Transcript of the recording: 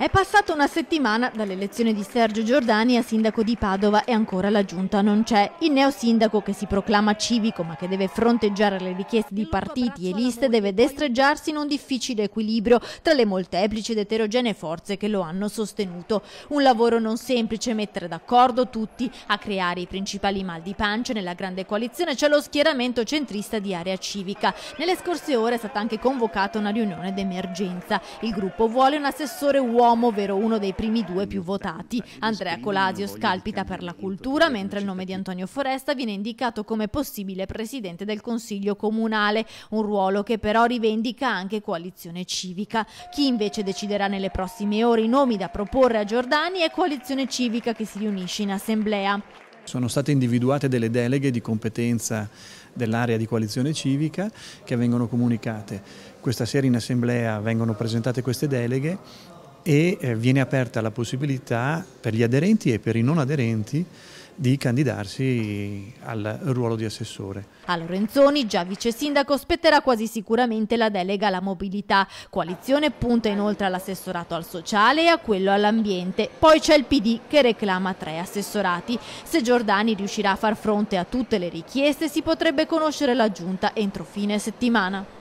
È passata una settimana dall'elezione di Sergio Giordani a sindaco di Padova e ancora la giunta non c'è. Il neosindaco che si proclama civico ma che deve fronteggiare le richieste di partiti e liste deve destreggiarsi in un difficile equilibrio tra le molteplici ed eterogenee forze che lo hanno sostenuto. Un lavoro non semplice mettere d'accordo tutti a creare i principali mal di pancia nella grande coalizione c'è lo schieramento centrista di area civica. Nelle scorse ore è stata anche convocata una riunione d'emergenza. Il gruppo vuole un assessore uomo uomo, ovvero uno dei primi due più votati. Andrea Colasio scalpita per la cultura, cioè, mentre il nome di Antonio Foresta viene indicato come possibile presidente del Consiglio Comunale, un ruolo che però rivendica anche coalizione civica. Chi invece deciderà nelle prossime ore i nomi da proporre a Giordani è coalizione civica che si riunisce in assemblea. Sono state individuate delle deleghe di competenza dell'area di coalizione civica che vengono comunicate. Questa sera in assemblea vengono presentate queste deleghe e eh, viene aperta la possibilità per gli aderenti e per i non aderenti di candidarsi al ruolo di assessore. A Lorenzoni, già vice sindaco, spetterà quasi sicuramente la delega alla mobilità. Coalizione punta inoltre all'assessorato al sociale e a quello all'ambiente. Poi c'è il PD che reclama tre assessorati. Se Giordani riuscirà a far fronte a tutte le richieste si potrebbe conoscere la giunta entro fine settimana.